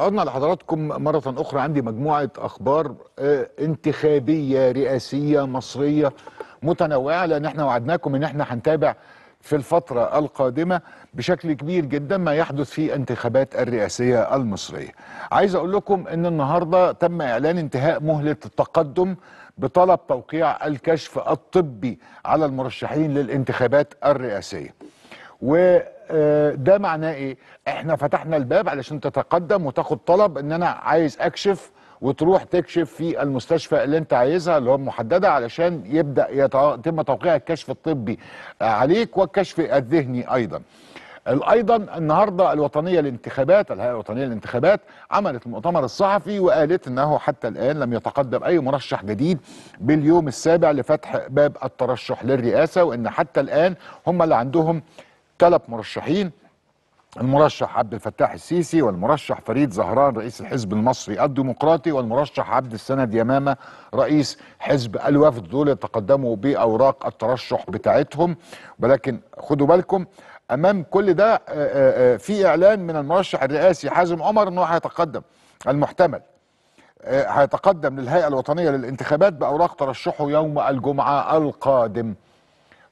عدنا لحضراتكم مرة أخرى عندي مجموعة أخبار آه، انتخابية رئاسية مصرية متنوعة لأن احنا وعدناكم إن احنا هنتابع في الفترة القادمة بشكل كبير جدا ما يحدث في انتخابات الرئاسية المصرية عايز أقول لكم أن النهاردة تم إعلان انتهاء مهلة التقدم بطلب توقيع الكشف الطبي على المرشحين للانتخابات الرئاسية وده آه، معناه ايه احنا فتحنا الباب علشان تتقدم وتاخد طلب ان انا عايز اكشف وتروح تكشف في المستشفى اللي انت عايزها اللي هو محدده علشان يبدا يتم توقيع الكشف الطبي عليك والكشف الذهني ايضا ايضا النهارده الوطنيه للانتخابات الهيئه الوطنيه للانتخابات عملت المؤتمر الصحفي وقالت انه حتى الان لم يتقدم اي مرشح جديد باليوم السابع لفتح باب الترشح للرئاسه وان حتى الان هم اللي عندهم ثلاث مرشحين المرشح عبد الفتاح السيسي والمرشح فريد زهران رئيس الحزب المصري الديمقراطي والمرشح عبد السند يمامة رئيس حزب الوفد دول تقدموا بأوراق الترشح بتاعتهم ولكن خدوا بالكم أمام كل ده آه، آه، آه، في إعلان من المرشح الرئاسي حازم عمر أنه هيتقدم المحتمل هيتقدم للهيئة الوطنية للانتخابات بأوراق ترشحه يوم الجمعة القادم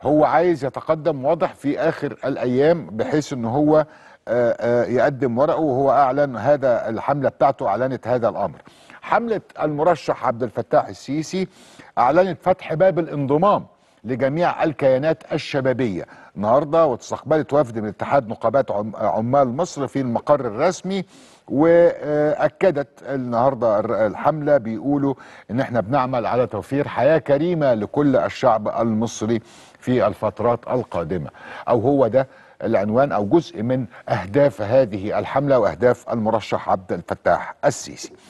هو عايز يتقدم واضح في اخر الايام بحيث ان هو آه، آه، يقدم ورقه وهو اعلن هذا الحمله بتاعته اعلنت هذا الامر. حمله المرشح عبد الفتاح السيسي اعلنت فتح باب الانضمام لجميع الكيانات الشبابية النهاردة واستقبلت وفد من اتحاد نقابات عمال مصر في المقر الرسمي واكدت النهارده الحمله بيقولوا ان احنا بنعمل على توفير حياه كريمه لكل الشعب المصري في الفترات القادمه او هو ده العنوان او جزء من اهداف هذه الحمله واهداف المرشح عبد الفتاح السيسي